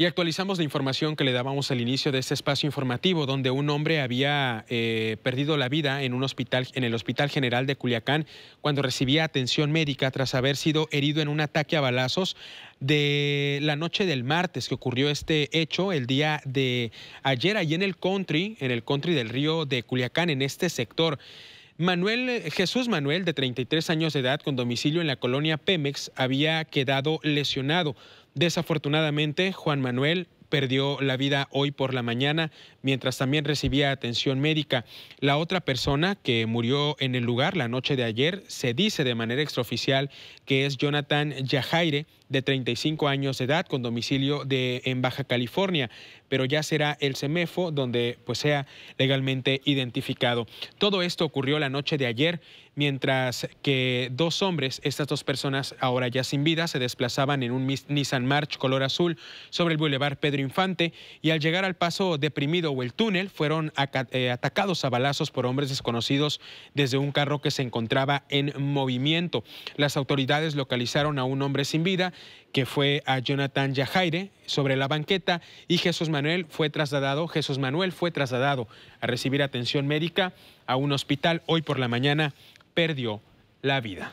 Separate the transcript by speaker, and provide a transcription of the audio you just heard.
Speaker 1: Y actualizamos la información que le dábamos al inicio de este espacio informativo, donde un hombre había eh, perdido la vida en un hospital, en el Hospital General de Culiacán, cuando recibía atención médica tras haber sido herido en un ataque a balazos de la noche del martes que ocurrió este hecho, el día de ayer, allí en el country, en el country del río de Culiacán, en este sector. Manuel, Jesús Manuel, de 33 años de edad, con domicilio en la colonia Pemex, había quedado lesionado Desafortunadamente, Juan Manuel perdió la vida hoy por la mañana, mientras también recibía atención médica. La otra persona que murió en el lugar la noche de ayer se dice de manera extraoficial que es Jonathan Yajaire, de 35 años de edad, con domicilio de, en Baja California, pero ya será el CEMEFO donde pues, sea legalmente identificado. Todo esto ocurrió la noche de ayer mientras que dos hombres, estas dos personas ahora ya sin vida, se desplazaban en un Nissan March color azul sobre el bulevar Pedro Infante y al llegar al paso deprimido o el túnel fueron eh, atacados a balazos por hombres desconocidos desde un carro que se encontraba en movimiento. Las autoridades localizaron a un hombre sin vida que fue a Jonathan Yajaire sobre la banqueta y Jesús Manuel fue trasladado, Jesús Manuel fue trasladado a recibir atención médica a un hospital hoy por la mañana perdió la vida.